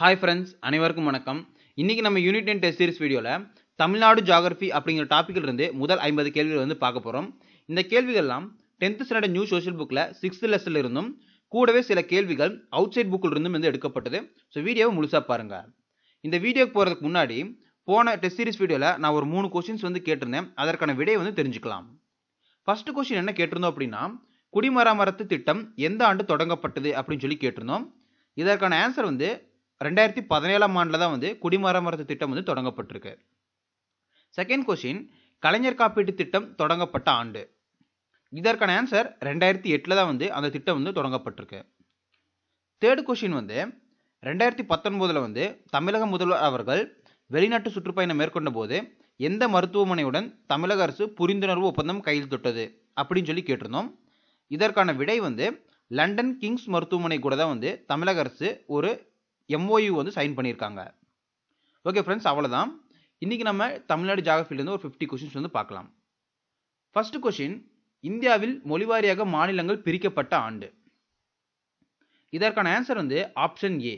hi friends அனைவருக்கும் வணக்கம் இன்றைக்கி நம்ம யூனிட் டென் டெஸ்ட் சீரிஸ் வீடியோவில் தமிழ்நாடு ஜாகிரஃபி அப்படிங்கிற டாப்பிக்கில் இருந்து முதல் ஐம்பது கேள்விகள் வந்து பார்க்க போகிறோம் இந்த கேள்விகள்லாம் டென்த்து ஸ்டாண்டர்ட் நியூ சோஷியல் புக்கில் சிக்ஸ்த் லெஸ்ஸில் இருந்தும் கூடவே சில கேள்விகள் அவுட் சைட் புக்கில் இருந்தும் வந்து எடுக்கப்பட்டது ஸோ வீடியோவை முழுசாக பாருங்கள் இந்த வீடியோக்கு போகிறதுக்கு முன்னாடி போன டெஸ்ட் சீரிஸ் வீடியோவில் நான் ஒரு மூணு கொஷின்ஸ் வந்து கேட்டிருந்தேன் அதற்கான விடையை வந்து தெரிஞ்சுக்கலாம் ஃபஸ்ட்டு கொஷின் என்ன கேட்டிருந்தோம் அப்படின்னா குடிமராமரத்து திட்டம் எந்த ஆண்டு தொடங்கப்பட்டது அப்படின்னு சொல்லி கேட்டிருந்தோம் இதற்கான ஆன்சர் வந்து ரெண்டாயிரத்தி பதினேழாம் ஆண்டில் தான் வந்து குடிமராமரத்து திட்டம் வந்து தொடங்கப்பட்டிருக்கு செகண்ட் கொஷின் கலைஞர் காப்பீட்டு திட்டம் தொடங்கப்பட்ட ஆண்டு இதற்கான ஆன்சர் ரெண்டாயிரத்தி எட்டில் தான் வந்து அந்த திட்டம் வந்து தொடங்கப்பட்டிருக்கு தேர்டு கொஷின் வந்து ரெண்டாயிரத்தி பத்தொன்பதில் வந்து தமிழக முதல்வர் அவர்கள் வெளிநாட்டு சுற்றுப்பயணம் மேற்கொண்ட போது எந்த மருத்துவமனையுடன் தமிழக அரசு புரிந்துணர்வு ஒப்பந்தம் கையில் தொட்டது அப்படின்னு சொல்லி கேட்டிருந்தோம் இதற்கான விடை வந்து லண்டன் கிங்ஸ் மருத்துவமனை கூட தான் வந்து தமிழக அரசு ஒரு எம்ஓயு வந்து சைன் பண்ணியிருக்காங்க ஓகே ஃப்ரெண்ட்ஸ் அவ்வளோதான் இன்றைக்கி நம்ம தமிழ்நாடு ஜாகிரஃபிலேருந்து ஒரு ஃபிஃப்டி கொஷின்ஸ் வந்து பார்க்கலாம் ஃபஸ்ட்டு கொஷின் இந்தியாவில் மொழிவாரியாக மாநிலங்கள் பிரிக்கப்பட்ட ஆண்டு இதற்கான ஆன்சர் வந்து ஆப்ஷன் ஏ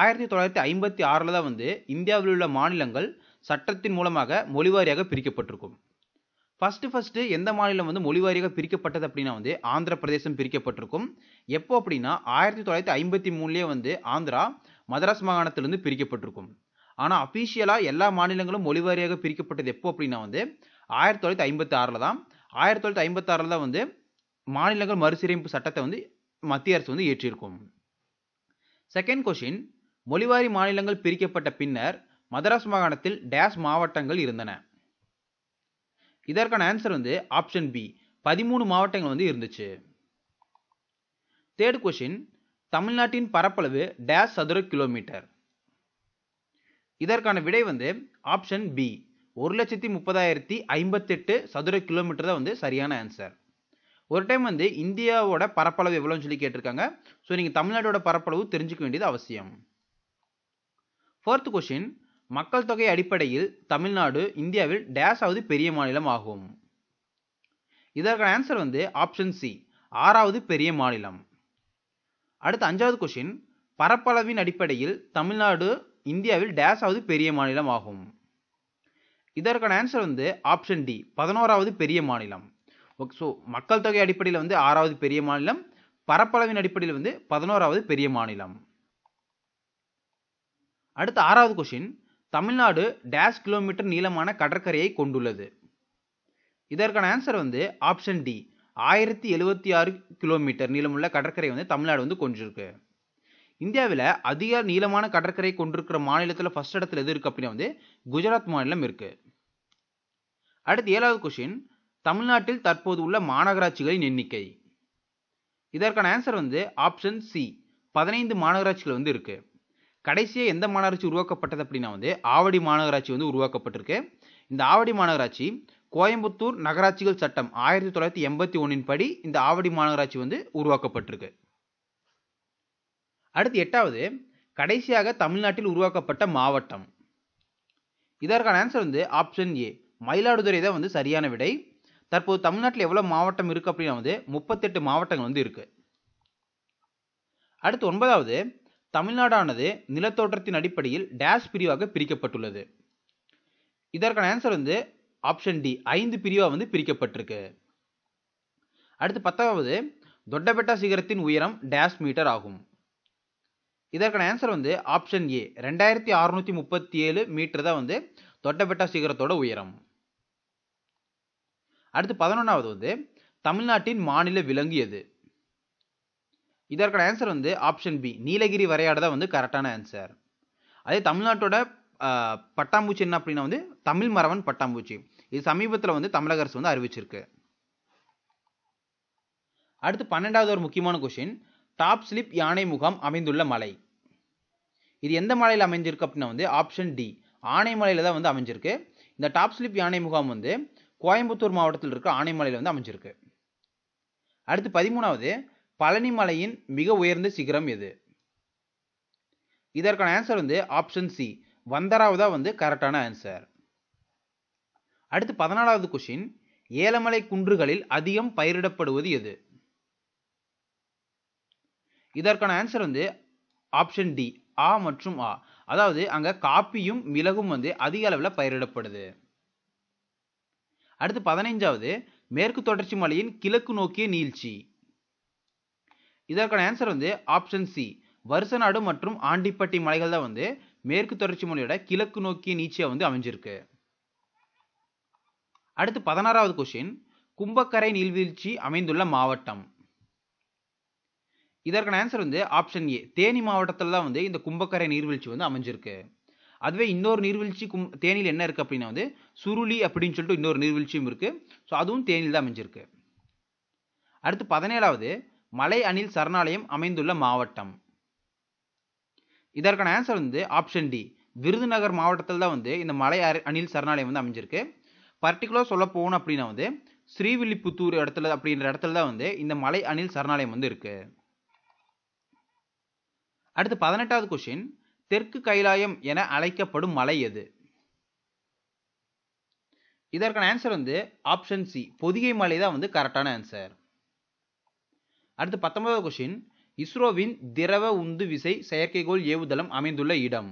ஆயிரத்தி தொள்ளாயிரத்தி ஐம்பத்தி ஆறில் தான் வந்து இந்தியாவில் உள்ள மாநிலங்கள் சட்டத்தின் மூலமாக மொழிவாரியாக பிரிக்கப்பட்டிருக்கும் ஃபஸ்ட்டு ஃபஸ்ட்டு எந்த மாநிலம் வந்து மொழிவாரியாக பிரிக்கப்பட்டது அப்படின்னா வந்து ஆந்திர பிரதேசம் பிரிக்கப்பட்டிருக்கும் எப்போ அப்படின்னா ஆயிரத்தி தொள்ளாயிரத்தி ஐம்பத்தி மூணுலேயே வந்து ஆந்திரா மதராஸ் மாகாணத்திலிருந்து பிரிக்கப்பட்டிருக்கும் ஆனால் அஃபீஷியலாக எல்லா மாநிலங்களும் மொழிவாரியாக பிரிக்கப்பட்டது எப்போ அப்படின்னா வந்து ஆயிரத்தி தொள்ளாயிரத்தி ஐம்பத்தி ஆறில் தான் ஆயிரத்தி தொள்ளாயிரத்தி ஐம்பத்தாறில் தான் வந்து மாநிலங்கள் மறுசீரமைப்பு சட்டத்தை வந்து மத்திய அரசு வந்து ஏற்றியிருக்கும் செகண்ட் கொஷின் மொழிவாரி மாநிலங்கள் பிரிக்கப்பட்ட பின்னர் மதராஸ் மாகாணத்தில் டேஸ் மாவட்டங்கள் இருந்தன இதற்கான ஆன்சர் வந்து ஆப்ஷன் பி பதிமூணு மாவட்டங்கள் வந்து இருந்துச்சு தேர்ட் கொஷின் தமிழ்நாட்டின் பரப்பளவு டேஷ் சதுர கிலோமீட்டர் இதற்கான விடை வந்து ஆப்ஷன் பி ஒரு லட்சத்தி முப்பதாயிரத்தி ஐம்பத்தெட்டு சதுர கிலோமீட்டர் தான் வந்து சரியான ஆன்சர் ஒரு டைம் வந்து இந்தியாவோட பரப்பளவு எவ்வளோன்னு சொல்லி கேட்டிருக்காங்க ஸோ நீங்கள் தமிழ்நாட்டோட பரப்பளவு தெரிஞ்சுக்க வேண்டியது அவசியம் ஃபோர்த் கொஷின் மக்கள் தொகை அடிப்படையில் தமிழ்நாடு இந்தியாவில் டேஷாவது பெரிய மாநிலம் ஆகும் இதற்கான ஆன்சர் வந்து ஆப்ஷன் சி ஆறாவது பெரிய மாநிலம் அடுத்து அஞ்சாவது கொஷின் பரப்பளவின் அடிப்படையில் தமிழ்நாடு இந்தியாவில் டேஷாவது பெரிய மாநிலம் ஆகும் இதற்கான ஆன்சர் வந்து ஆப்ஷன் டி பதினோராவது பெரிய மாநிலம் ஓகே ஸோ மக்கள் தொகை அடிப்படையில் வந்து ஆறாவது பெரிய மாநிலம் பரப்பளவின் அடிப்படையில் வந்து பதினோராவது பெரிய மாநிலம் அடுத்து ஆறாவது கொஷின் தமிழ்நாடு டேஷ் கிலோமீட்டர் நீளமான கடற்கரையை கொண்டுள்ளது இதற்கான ஆன்சர் வந்து ஆப்ஷன் டி ஆயிரத்தி எழுபத்தி ஆறு கிலோமீட்டர் நீளமுள்ள கடற்கரை வந்து தமிழ்நாடு வந்து கொஞ்சிருக்கு இந்தியாவில் அதிக நீளமான கடற்கரை கொண்டிருக்கிற மாநிலத்தில் ஃபஸ்ட் இடத்துல எது இருக்குது அப்படின்னா வந்து குஜராத் மாநிலம் இருக்குது அடுத்து ஏழாவது கொஷின் தமிழ்நாட்டில் தற்போது உள்ள மாநகராட்சிகளின் எண்ணிக்கை இதற்கான ஆன்சர் வந்து ஆப்ஷன் சி பதினைந்து மாநகராட்சிகள் வந்து இருக்குது கடைசியாக எந்த மாநகராட்சி உருவாக்கப்பட்டது அப்படின்னா வந்து ஆவடி மாநகராட்சி வந்து உருவாக்கப்பட்டிருக்கு இந்த ஆவடி மாநகராட்சி கோயம்புத்தூர் நகராட்சிகள் சட்டம் ஆயிரத்தி தொள்ளாயிரத்தி எண்பத்தி ஒன்றின் படி இந்த ஆவடி மாநகராட்சி வந்து உருவாக்கப்பட்டிருக்கு அடுத்து எட்டாவது கடைசியாக தமிழ்நாட்டில் உருவாக்கப்பட்ட மாவட்டம் இதற்கான ஆன்சர் வந்து ஆப்ஷன் ஏ மயிலாடுதுறை தான் வந்து சரியான விடை தற்போது தமிழ்நாட்டில் எவ்வளோ மாவட்டம் இருக்குது அப்படின்னா வந்து முப்பத்தெட்டு மாவட்டங்கள் வந்து இருக்குது அடுத்து ஒன்பதாவது தமிழ்நாடானது நிலத்தோற்றத்தின் அடிப்படையில் டேஷ் பிரிவாக பிரிக்கப்பட்டுள்ளது இதற்கான ஆன்சர் வந்து ஆப்ஷன் டி ஐந்து பிரிவாக வந்து பிரிக்கப்பட்டிருக்கு அடுத்து பத்தாவது தொட்டபெட்டா சிகரத்தின் உயரம் டேஷ் மீட்டர் ஆகும் இதற்கான ஆன்சர் வந்து ஆப்ஷன் ஏ ரெண்டாயிரத்தி அறுநூற்றி முப்பத்தி ஏழு மீட்டர் தான் வந்து தொட்டபெட்டா சிகரத்தோட உயரம் அடுத்து பதினொன்றாவது வந்து தமிழ்நாட்டின் மாநில விலங்கு எது இதற்கான ஆன்சர் வந்து ஆப்ஷன் பி நீலகிரி வரையாடு தான் வந்து கரெக்டான ஆன்சர் அதே தமிழ்நாட்டோட பட்டாம்பூச்சி என்ன அப்படின்னா வந்து தமிழ் மரவன் பட்டாம்பூச்சி இது சமீபத்தில் வந்து தமிழக அரசு வந்து அறிவிச்சிருக்கு அடுத்து பன்னெண்டாவது ஒரு முக்கியமான கொஷின் டாப் ஸ்லிப் யானை முகாம் அமைந்துள்ள மலை இது எந்த மலையில் அமைஞ்சிருக்கு அப்படின்னா வந்து ஆப்ஷன் டி ஆனைமலையில் தான் வந்து அமைஞ்சிருக்கு இந்த டாப் ஸ்லிப் யானை முகாம் வந்து கோயம்புத்தூர் மாவட்டத்தில் இருக்க ஆனைமலையில் வந்து அமைஞ்சிருக்கு அடுத்து பதிமூணாவது பழனி மலையின் மிக உயர்ந்த சிகரம் எது இதற்கான ஆன்சர் வந்து ஆப்ஷன் சி வந்தராவதா வந்து கரெக்டான ஆன்சர் அடுத்து பதினாலாவது கொஷின் ஏலமலை குன்றுகளில் அதிகம் பயிரிடப்படுவது எது இதற்கான ஆன்சர் வந்து ஆப்ஷன் டி ஆ மற்றும் ஆ அதாவது அங்கே காப்பியும் மிளகும் வந்து அதிக அளவில் பயிரிடப்படுது அடுத்து பதினைஞ்சாவது மேற்கு தொடர்ச்சி மலையின் கிழக்கு நோக்கிய நீழ்ச்சி இதற்கான ஆன்சர் வந்து ஆப்ஷன் சி வருசநாடு மற்றும் ஆண்டிப்பட்டி மலைகள் தான் வந்து மேற்கு தொடர்ச்சி மலையோட கிழக்கு நோக்கிய நீச்சியாக வந்து அமைஞ்சிருக்கு அடுத்து பதினாறாவது கொஷின் கும்பக்கரை நீர்வீழ்ச்சி அமைந்துள்ள மாவட்டம் இதற்கான ஆன்சர் வந்து ஆப்ஷன் ஏ தேனி மாவட்டத்தில் தான் வந்து இந்த கும்பக்கரை நீர்வீழ்ச்சி வந்து அமைஞ்சிருக்கு அதுவே இன்னொரு நீர்வீழ்ச்சி கும் தேனியில் என்ன இருக்குது அப்படின்னா வந்து சுருளி அப்படின்னு சொல்லிட்டு இன்னொரு நீர்வீழ்ச்சியும் இருக்குது ஸோ அதுவும் தேனியில் தான் அமைஞ்சிருக்கு அடுத்து பதினேழாவது மலை அணில் சரணாலயம் அமைந்துள்ள மாவட்டம் இதற்கான ஆன்சர் வந்து ஆப்ஷன் டி விருதுநகர் மாவட்டத்தில் தான் வந்து இந்த மலை அணில் சரணாலயம் வந்து அமைஞ்சிருக்கு பர்டிகுலராக சொல்ல போகணும் அப்படின்னா வந்து ஸ்ரீவில்லிபுத்தூர் இடத்துல அப்படின்ற இடத்துல தான் வந்து இந்த மலை அணில் சரணாலயம் வந்து இருக்கு அடுத்து பதினெட்டாவது கொஷின் தெற்கு கைலாயம் என அழைக்கப்படும் மலை எது இதற்கான ஆன்சர் வந்து ஆப்ஷன் சி பொதிகை மலை தான் வந்து கரெக்டான ஆன்சர் அடுத்து பத்தொன்பதாவது கொஷின் இஸ்ரோவின் திரவ உந்து விசை செயற்கைக்கோள் ஏவுதளம் அமைந்துள்ள இடம்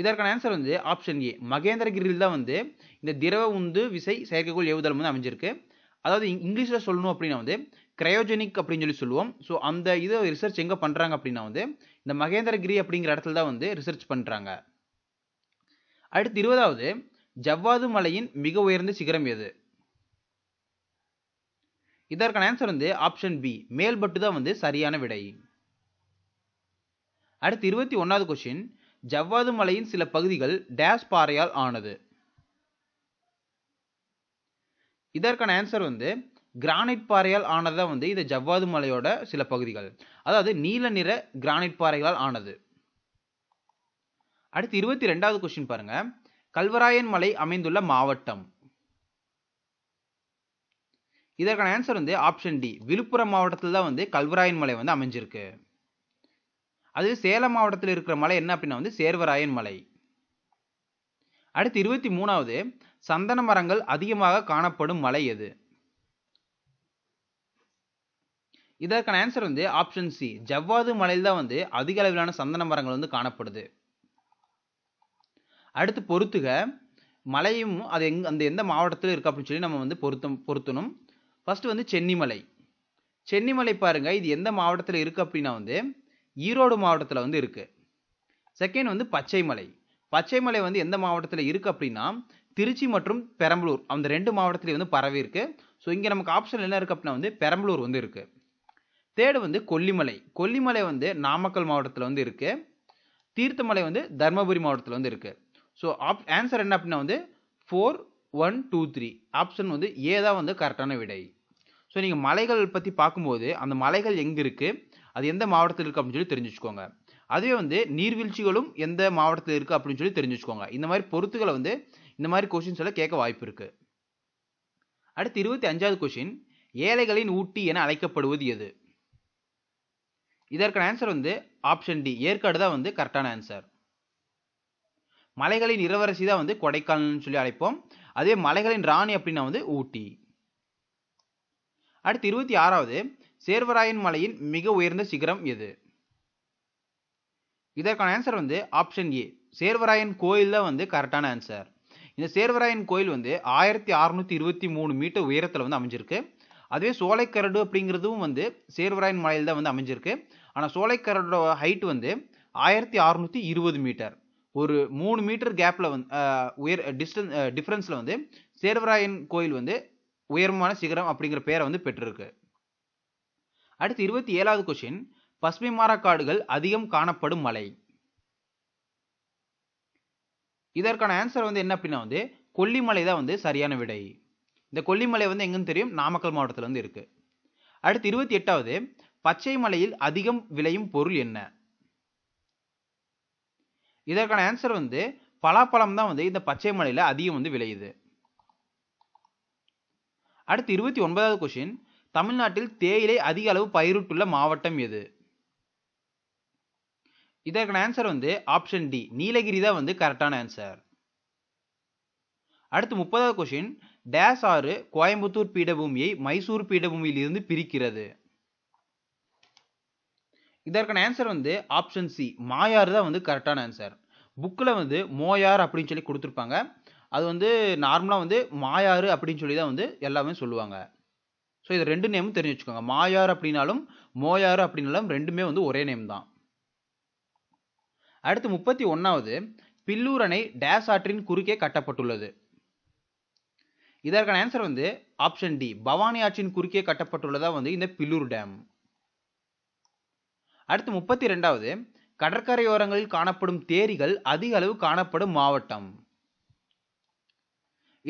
இதற்கான ஆன்சர் வந்து ஆப்ஷன் ஏ மகேந்திரகிரியில் தான் வந்து இந்த திரவ உந்து விசை செயற்கைக்கோள் ஏவுதளம் வந்து அமைஞ்சிருக்கு அதாவது இங்கிலீஷில் சொல்லணும் அப்படின்னா வந்து கிரையோஜெனிக் அப்படின்னு சொல்லி சொல்லுவோம் ஸோ அந்த இதை ரிசர்ச் எங்கே பண்ணுறாங்க அப்படின்னா வந்து இந்த மகேந்திரகிரி அப்படிங்கிற இடத்துல தான் வந்து ரிசர்ச் பண்ணுறாங்க அடுத்து இருபதாவது ஜவ்வாது மலையின் மிக உயர்ந்த சிகரம் எது இதற்கான ஆன்சர் வந்து ஆப்ஷன் பி மேல்பட்டு தான் வந்து சரியான விடை அடுத்து இருபத்தி ஒன்றாவது கொஸ்டின் ஜவ்வாது மலையின் சில பகுதிகள் டேஷ் பாறையால் ஆனது இதற்கான ஆன்சர் வந்து கிரானைட் பாறையால் ஆனதுதான் வந்து இந்த ஜவ்வாது மலையோட சில பகுதிகள் அதாவது நீல நிற கிரானைட் பாறைகளால் ஆனது அடுத்து இருபத்தி ரெண்டாவது கொஸ்டின் பாருங்க கல்வராயன் மலை அமைந்துள்ள மாவட்டம் இதற்கான ஆன்சர் வந்து ஆப்ஷன் டி விழுப்புரம் மாவட்டத்தில் தான் வந்து கல்வராயன் மலை வந்து அமைஞ்சிருக்கு அது சேலம் மாவட்டத்தில் இருக்கிற மலை என்ன அப்படின்னா வந்து சேர்வராயன் மலை அடுத்து இருபத்தி மூணாவது சந்தன மரங்கள் அதிகமாக காணப்படும் மலை எது இதற்கான ஆன்சர் வந்து ஆப்ஷன் சி ஜவ்வாது மலையில் தான் வந்து அதிக அளவிலான சந்தன மரங்கள் வந்து காணப்படுது அடுத்து பொறுத்துக மலையும் அது எங் அந்த எந்த மாவட்டத்தில் இருக்குது அப்படின்னு சொல்லி நம்ம வந்து பொருத்தம் பொருத்தணும் ஃபஸ்ட்டு வந்து சென்னிமலை சென்னிமலை பாருங்கள் இது எந்த மாவட்டத்தில் இருக்குது அப்படின்னா வந்து ஈரோடு மாவட்டத்தில் வந்து இருக்குது செகண்ட் வந்து பச்சைமலை பச்சைமலை வந்து எந்த மாவட்டத்தில் இருக்குது அப்படின்னா திருச்சி மற்றும் பெரம்பலூர் அந்த ரெண்டு மாவட்டத்திலே வந்து பரவி இருக்குது ஸோ இங்கே நமக்கு ஆப்ஷன் என்ன இருக்குது அப்படின்னா வந்து பெரம்பலூர் வந்து இருக்குது தேர்டு வந்து கொல்லிமலை கொல்லிமலை வந்து நாமக்கல் மாவட்டத்தில் வந்து இருக்குது தீர்த்தமலை வந்து தர்மபுரி மாவட்டத்தில் வந்து இருக்குது ஸோ ஆப் ஆன்சர் என்ன அப்படின்னா வந்து four one two three option வந்து ஏதா வந்து கரெக்டான விடை ஸோ நீங்கள் மலைகள் பற்றி பார்க்கும்போது அந்த மலைகள் எங்கே இருக்குது அது எந்த மாவட்டத்தில் இருக்குது அப்படின்னு சொல்லி தெரிஞ்சுக்கோங்க அதுவே வந்து நீர்வீழ்ச்சிகளும் எந்த மாவட்டத்தில் இருக்குது அப்படின்னு சொல்லி தெரிஞ்சுக்கோங்க இந்த மாதிரி பொறுத்துகளை வந்து இந்த மாதிரி கொஷின்ஸ் எல்லாம் கேட்க வாய்ப்பு இருக்குது அடுத்து இருபத்தி அஞ்சாவது கொஷின் ஏழைகளின் ஊட்டி என அழைக்கப்படுவது எது இதற்கான ஆன்சர் வந்து ஆப்ஷன் டி ஏற்காடு தான் வந்து கரெக்டான ஆன்சர் மலைகளின் இளவரசி தான் வந்து கொடைக்கானல்னு சொல்லி அழைப்போம் அதே மலைகளின் ராணி அப்படின்னா வந்து ஊட்டி அடுத்து இருபத்தி ஆறாவது சேர்வராயன் மலையின் மிக உயர்ந்த சிகரம் எது இதற்கான ஆன்சர் வந்து ஆப்ஷன் ஏ சேர்வராயன் கோயில் தான் வந்து கரெக்டான ஆன்சர் இந்த சேர்வராயன் கோயில் வந்து ஆயிரத்தி அறுநூத்தி இருபத்தி மூணு மீட்டர் உயரத்தில் வந்து அமைஞ்சிருக்கு அதுவே சோலைக்கரடு அப்படிங்கிறதும் வந்து சேர்வராயன் மலையில் தான் வந்து அமைஞ்சிருக்கு ஆனால் சோலைக்கரடோட ஹைட் வந்து ஆயிரத்தி அறுநூற்றி இருபது மீட்டர் ஒரு மூணு மீட்டர் கேப்பில் வந்து உயர் டிஸ்டன்ஸ் டிஃப்ரென்ஸில் வந்து சேர்வராயன் கோயில் வந்து உயரமான சிகரம் அப்படிங்கிற பேரை வந்து பெற்றிருக்கு அடுத்து இருபத்தி ஏழாவது கொஷின் பசுமை மாறக்காடுகள் அதிகம் காணப்படும் மலை இதற்கான ஆன்சர் வந்து என்ன அப்படின்னா வந்து கொல்லிமலை தான் வந்து சரியான விடை இந்த கொல்லிமலை வந்து எங்கன்னு தெரியும் நாமக்கல் மாவட்டத்தில் வந்து இருக்கு அடுத்து இருபத்தி எட்டாவது பச்சை மலையில் அதிகம் விளையும் பொருள் என்ன இதற்கான ஆன்சர் வந்து பலாப்பழம் தான் வந்து இந்த பச்சை மலையில் அதிகம் வந்து விளையுது அடுத்து இருபத்தி ஒன்பதாவது கொஷின் தமிழ்நாட்டில் தேயிலை அதிக அளவு பயிரிட்டுள்ள மாவட்டம் எது இதற்கான ஆன்சர் வந்து ஆப்ஷன் டி நீலகிரி தான் வந்து கரெக்டான ஆன்சர் அடுத்து முப்பதாவது கொஷின் டேஸ் ஆறு கோயம்புத்தூர் பீடபூமியை மைசூர் பீடபூமியில் இருந்து பிரிக்கிறது இதற்கான ஆன்சர் வந்து ஆப்ஷன் சி மாயார் தான் வந்து கரெக்டான ஆன்சர் புக்கில் வந்து மோயார் அப்படின்னு சொல்லி கொடுத்துருப்பாங்க அது வந்து நார்மலாக வந்து மாயாறு அப்படின்னு சொல்லி தான் வந்து எல்லாமே சொல்லுவாங்க ஸோ இது ரெண்டு நேமும் தெரிஞ்சு வச்சுக்கோங்க மாயார் அப்படின்னாலும் மோயார் அப்படின்னாலும் ரெண்டுமே வந்து ஒரே நேம் தான் அடுத்து முப்பத்தி ஒன்றாவது பில்லூரணை டேஸ் ஆற்றின் குறுக்கே கட்டப்பட்டுள்ளது இதற்கான ஆன்சர் வந்து ஆப்ஷன் டி பவானி ஆற்றின் குறுக்கே கட்டப்பட்டுள்ளதாக வந்து இந்த பில்லூர் டேம் அடுத்து முப்பத்தி ரெண்டாவது கடற்கரையோரங்களில் காணப்படும் தேரிகள் அதிக அளவு காணப்படும் மாவட்டம்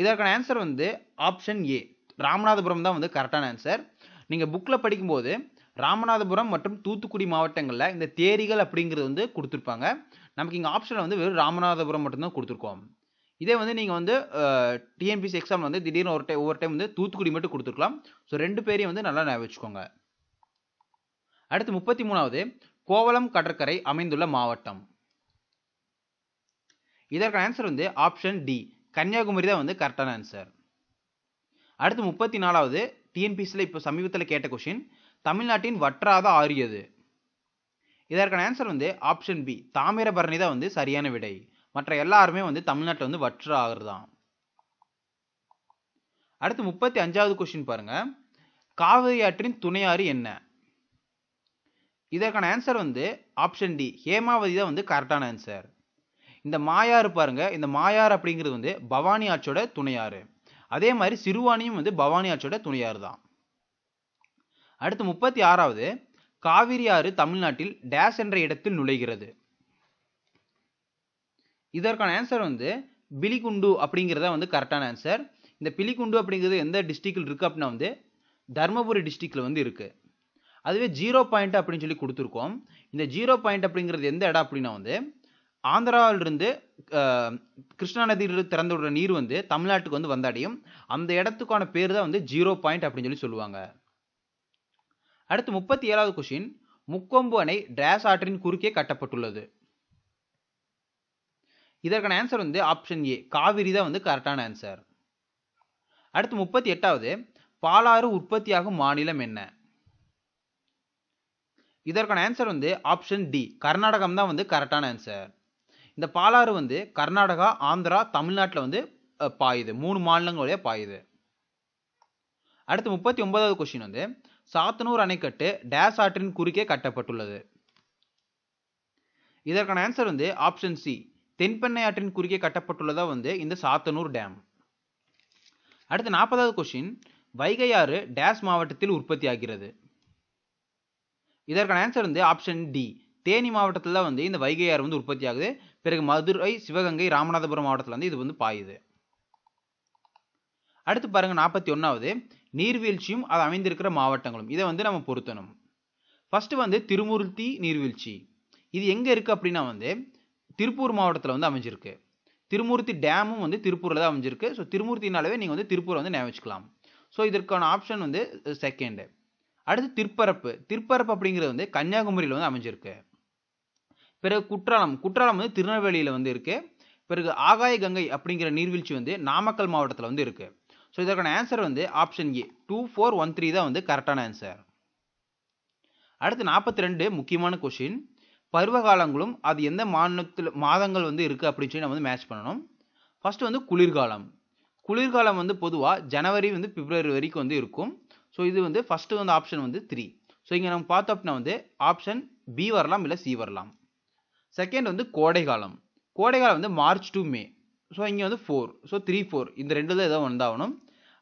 இதற்கான ஆன்சர் வந்து ஆப்ஷன் ஏ ராமநாதபுரம் தான் வந்து கரெக்டான ஆன்சர் நீங்கள் புக்கில் படிக்கும்போது ராமநாதபுரம் மற்றும் தூத்துக்குடி மாவட்டங்களில் இந்த தேரிகள் அப்படிங்கிறது வந்து கொடுத்துருப்பாங்க நமக்கு இங்கே ஆப்ஷனில் வந்து வெறும் ராமநாதபுரம் மட்டும்தான் கொடுத்துருக்கோம் இதே வந்து நீங்கள் வந்து டிஎன்பிசி எக்ஸாம் வந்து திடீர்னு ஒரு டைம் ஒவ்வொரு டைம் வந்து தூத்துக்குடி மட்டும் கொடுத்துருக்கலாம் ஸோ ரெண்டு பேரையும் வந்து நல்லா நான் வச்சுக்கோங்க அடுத்து முப்பத்தி மூணாவது கோவளம் கடற்கரை அமைந்துள்ள மாவட்டம் இதற்கான ஆன்சர் வந்து ஆப்ஷன் டி கன்னியாகுமரி தான் வந்து கரெக்டான ஆன்சர் அடுத்து முப்பத்தி நாலாவது டிஎன்பிசியில் இப்போ சமீபத்தில் கேட்ட கொஷின் தமிழ்நாட்டின் வற்றாத ஆறு எது இதற்கான ஆன்சர் வந்து ஆப்ஷன் பி தாமிரபரணி தான் வந்து சரியான விடை மற்ற எல்லாருமே வந்து தமிழ்நாட்டில் வந்து வற்று தான் அடுத்து முப்பத்தி அஞ்சாவது கொஷின் பாருங்க காவிரி ஆற்றின் துணையாறு என்ன இதற்கான ஆன்சர் வந்து ஆப்ஷன் டி ஹேமாவதி தான் வந்து கரெக்டான ஆன்சர் இந்த மாயாறு பாருங்க இந்த மாயாறு அப்படிங்கிறது வந்து பவானி ஆற்றோட துணையாறு அதே மாதிரி சிறுவாணியும் வந்து பவானி ஆட்சியோட துணையாறு தான் அடுத்து முப்பத்தி ஆறாவது காவிரி ஆறு தமிழ்நாட்டில் டேஷ் என்ற இடத்தில் நுழைகிறது இதற்கான ஆன்சர் வந்து பிலிகுண்டு அப்படிங்கிறத வந்து கரெக்டான ஆன்சர் இந்த பிலிகுண்டு அப்படிங்கிறது எந்த டிஸ்ட்ரிக்டில் இருக்குது அப்படின்னா வந்து தருமபுரி டிஸ்ட்ரிக்டில் வந்து இருக்குது அதுவே ஜீரோ பாயிண்ட் அப்படின்னு சொல்லி கொடுத்துருக்கோம் இந்த ஜீரோ பாயிண்ட் அப்படிங்கிறது எந்த இடம் அப்படின்னா வந்து ஆந்திராவிலிருந்து கிருஷ்ணா நதியிலிருந்து திறந்து விடுற நீர் வந்து தமிழ்நாட்டுக்கு வந்து வந்தடையும் அந்த இடத்துக்கான பேர் தான் வந்து ஜீரோ பாயிண்ட் அப்படின்னு சொல்லி சொல்லுவாங்க அடுத்து முப்பத்தி ஏழாவது கொஷின் முக்கொம்பு அணை டிராஸ் ஆற்றின் குறுக்கே கட்டப்பட்டுள்ளது இதற்கான ஆன்சர் வந்து ஆப்ஷன் ஏ காவிரி தான் வந்து கரெக்டான ஆன்சர் அடுத்து முப்பத்தி எட்டாவது பாலாறு உற்பத்தியாகும் மாநிலம் என்ன இதற்கான ஆன்சர் வந்து ஆப்ஷன் டி கர்நாடகம் தான் வந்து கரெக்டான ஆன்சர் இந்த பாலாறு வந்து கர்நாடகா ஆந்திரா தமிழ்நாட்டில் வந்து பாயுது மூணு மாநிலங்களே பாயுது அடுத்து முப்பத்தி ஒன்பதாவது கொஸ்டின் வந்து சாத்தனூர் அணைக்கட்டு டேஸ் ஆற்றின் குறுக்கே கட்டப்பட்டுள்ளது இதற்கான ஆன்சர் வந்து ஆப்ஷன் சி தென்பெண்ணை ஆற்றின் குறுக்கே கட்டப்பட்டுள்ளதா வந்து இந்த சாத்தனூர் டேம் அடுத்து நாற்பதாவது கொஸ்டின் வைகை ஆறு டேஸ் மாவட்டத்தில் உற்பத்தி ஆகிறது இதற்கான ஆன்சர் வந்து ஆப்ஷன் டி தேனி மாவட்டத்தில் தான் வந்து இந்த வைகை ஆறு வந்து உற்பத்தி ஆகுது பிறகு மதுரை சிவகங்கை ராமநாதபுரம் மாவட்டத்தில் வந்து இது வந்து பாயுது அடுத்து பாருங்கள் நாற்பத்தி ஒன்றாவது நீர்வீழ்ச்சியும் அது அமைந்திருக்கிற மாவட்டங்களும் இதை வந்து நம்ம பொருத்தணும் ஃபஸ்ட்டு வந்து திருமூர்த்தி நீர்வீழ்ச்சி இது எங்கே இருக்குது அப்படின்னா வந்து திருப்பூர் மாவட்டத்தில் வந்து அமைஞ்சிருக்கு திருமூர்த்தி டேமும் வந்து திருப்பூரில் தான் அமைஞ்சிருக்கு ஸோ திருமூர்த்தினாலவே நீங்கள் வந்து திருப்பூரை வந்து நியமிச்சிக்கலாம் ஸோ இதற்கான ஆப்ஷன் வந்து செகண்டு அடுத்து திருப்பரப்பு திருப்பரப்பு அப்படிங்கிறது வந்து கன்னியாகுமரியில் வந்து அமைஞ்சிருக்கு பிறகு குற்றாலம் குற்றாலம் வந்து திருநெல்வேலியில் வந்து இருக்குது பிறகு ஆகாய கங்கை அப்படிங்கிற நீர்வீழ்ச்சி வந்து நாமக்கல் மாவட்டத்தில் வந்து இருக்குது ஸோ இதற்கான ஆன்சர் வந்து option A two four one three தான் வந்து கரெக்டான ஆன்சர் அடுத்து நாற்பத்தி ரெண்டு முக்கியமான கொஷின் பருவகாலங்களும் அது எந்த மாநிலத்தில் மாதங்கள் வந்து இருக்குது அப்படின்னு சொல்லி நம்ம வந்து மேட்ச் பண்ணணும் ஃபஸ்ட்டு வந்து குளிர்காலம் குளிர்காலம் வந்து பொதுவாக ஜனவரி வந்து பிப்ரவரி வரைக்கும் வந்து இருக்கும் ஸோ இது வந்து ஃபஸ்ட்டு வந்து ஆப்ஷன் வந்து த்ரீ ஸோ இங்கே நம்ம பார்த்தோம் அப்படின்னா வந்து ஆப்ஷன் பி வரலாம் இல்லை சி வரலாம் செகண்ட் வந்து கோடை காலம் கோடை காலம் வந்து மார்ச் டு மே ஸோ இங்கே வந்து ஃபோர் ஸோ த்ரீ ஃபோர் இந்த ரெண்டு தான் ஏதோ வந்தாகணும்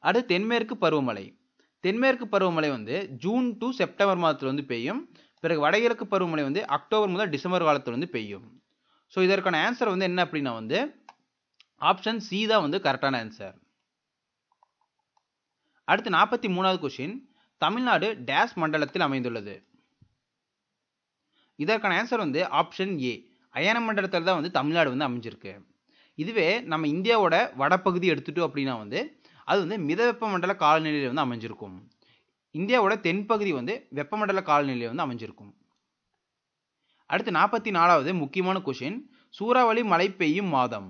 அடுத்து தென்மேற்கு பருவமழை தென்மேற்கு பருவமழை வந்து ஜூன் டு செப்டம்பர் மாதத்தில் வந்து பெய்யும் பிறகு வடகிழக்கு பருவமழை வந்து அக்டோபர் முதல் டிசம்பர் காலத்தில் வந்து பெய்யும் ஸோ இதற்கான ஆன்சர் வந்து என்ன அப்படின்னா வந்து ஆப்ஷன் சி தான் வந்து கரெக்டான ஆன்சர் அடுத்து நாற்பத்தி மூணாவது கொஷின் தமிழ்நாடு டேஷ் மண்டலத்தில் அமைந்துள்ளது இதற்கான ஆன்சர் வந்து ஆப்ஷன் ஏ அயன மண்டலத்தில் தான் வந்து தமிழ்நாடு வந்து அமைஞ்சிருக்கு இதுவே நம்ம இந்தியாவோட வடப்பகுதி எடுத்துட்டோம் அப்படின்னா வந்து அது வந்து மித வெப்பமண்டல காலநிலையில் வந்து அமைஞ்சிருக்கும் இந்தியாவோட தென்பகுதி வந்து வெப்பமண்டல காலநிலையில் வந்து அமைஞ்சிருக்கும் அடுத்து நாற்பத்தி நாலாவது முக்கியமான கொஷின் சூறாவளி மழை பெய்யும் மாதம்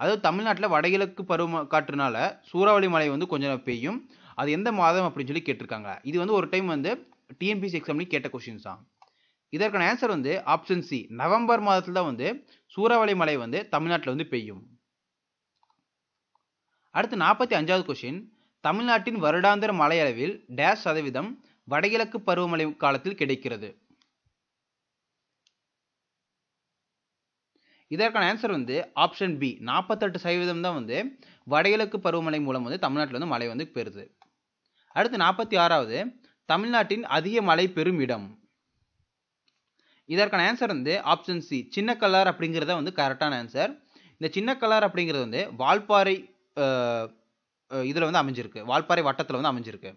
அதாவது தமிழ்நாட்டில் வடகிழக்கு பருவ காற்றுனால சூறாவளி மழை வந்து கொஞ்சம் பெய்யும் அது எந்த மாதம் அப்படின்னு சொல்லி கேட்டிருக்காங்க இது வந்து ஒரு டைம் வந்து டிஎன்பிசி எக்ஸாம்லேயும் கேட்ட கொஷின்ஸ் தான் இதற்கான ஆன்சர் வந்து ஆப்ஷன் சி நவம்பர் மாதத்தில் தான் வந்து சூறாவளி மழை வந்து தமிழ்நாட்டில் வந்து பெய்யும் அடுத்து நாற்பத்தி அஞ்சாவது கொஷின் தமிழ்நாட்டின் வருடாந்திர மலையளவில் டேஷ் சதவீதம் வடகிழக்கு பருவமழை காலத்தில் கிடைக்கிறது இதற்கான ஆன்சர் வந்து ஆப்ஷன் பி நாற்பத்தெட்டு சதவீதம் தான் வந்து வடகிழக்கு பருவமழை மூலம் வந்து தமிழ்நாட்டில் வந்து மழை வந்து பெறுது அடுத்து நாற்பத்தி ஆறாவது தமிழ்நாட்டின் அதிக மழை பெறும் இடம் இதற்கான ஆன்சர் வந்து ஆப்ஷன் சி சின்ன கல்லார் அப்படிங்கிறத வந்து கரெக்டான ஆன்சர் இந்த சின்ன கல்லார் அப்படிங்கிறது வந்து வால்பாறை இதில் வந்து அமைஞ்சிருக்கு வால்பாறை வட்டத்தில் வந்து அமைஞ்சிருக்கு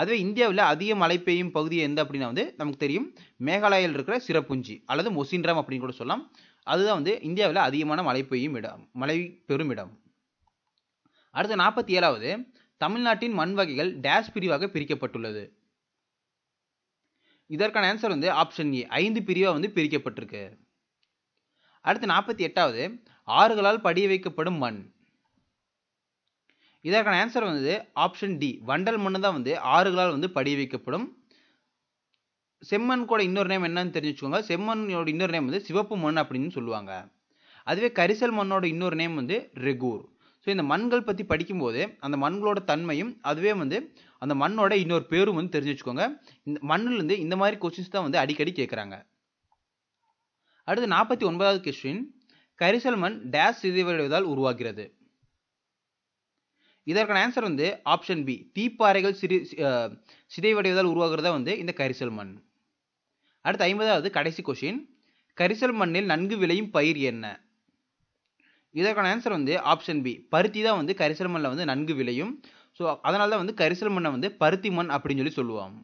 அதுவே இந்தியாவில் அதிக மழை பெய்யும் பகுதி எந்த அப்படின்னா வந்து நமக்கு தெரியும் மேகாலயாவில் இருக்கிற சிறப்புஞ்சி அல்லது மொசின்ரம் அப்படின்னு கூட சொல்லலாம் அதுதான் வந்து இந்தியாவில் அதிகமான மழை பெய்யும் இடம் மழை பெறும் இடம் அடுத்து நாற்பத்தி ஏழாவது தமிழ்நாட்டின் மண் வகைகள் டேஷ் பிரிவாக பிரிக்கப்பட்டுள்ளது இதற்கான ஆன்சர் வந்து ஆப்ஷன் ஏ ஐந்து பிரிவாக வந்து பிரிக்கப்பட்டிருக்கு அடுத்து நாற்பத்தி எட்டாவது ஆறுகளால் படிய வைக்கப்படும் மண் இதற்கான ஆன்சர் வந்து ஆப்ஷன் டி வண்டல் மண் தான் வந்து ஆறுகளால் வந்து படிய வைக்கப்படும் செம்மண் கூட இன்னொரு நேம் என்னன்னு தெரிஞ்சுக்கோங்க செம்மண்ணோட இன்னொரு நேம் வந்து சிவப்பு மண் அப்படின்னு சொல்லுவாங்க அதுவே கரிசல் மண்ணோட இன்னொரு நேம் வந்து ரெகூர் ஸோ இந்த மண்கள் பற்றி படிக்கும்போது அந்த மண்களோட தன்மையும் அதுவே வந்து அந்த மண்ணோட இன்னொரு பேரும் வந்து தெரிஞ்சு வச்சுக்கோங்க இந்த மண்ணுலேருந்து இந்த மாதிரி கொஸ்டின்ஸ் தான் வந்து அடிக்கடி கேட்குறாங்க அடுத்து நாற்பத்தி ஒன்பதாவது கொஸ்டின் கரிசல் மண் டேஸ் சிதைவடைவதால் உருவாகிறது இதற்கான ஆன்சர் வந்து ஆப்ஷன் பி தீப்பாறைகள் சிறு சிதைவடைவதால் உருவாகிறதா வந்து இந்த கரிசல் மண் அடுத்து ஐம்பதாவது கடைசி கொஷின் கரிசல் மண்ணில் நன்கு விளையும் பயிர் என்ன இதற்கான ஆன்சர் வந்து ஆப்ஷன் பி பருத்தி தான் வந்து கரிசல் மண்ணில் வந்து நன்கு விளையும் ஸோ அதனால தான் வந்து கரிசல் மண்ணை வந்து பருத்தி மண் அப்படின்னு சொல்லி சொல்லுவாங்க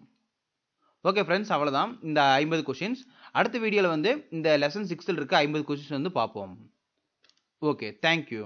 ஓகே ஃப்ரெண்ட்ஸ் அவ்வளோதான் இந்த ஐம்பது கொஷின்ஸ் அடுத்த வீடியோவில் வந்து இந்த லெசன் சிக்ஸில் இருக்க ஐம்பது கொஷின்ஸ் வந்து பார்ப்போம் ஓகே தேங்க்யூ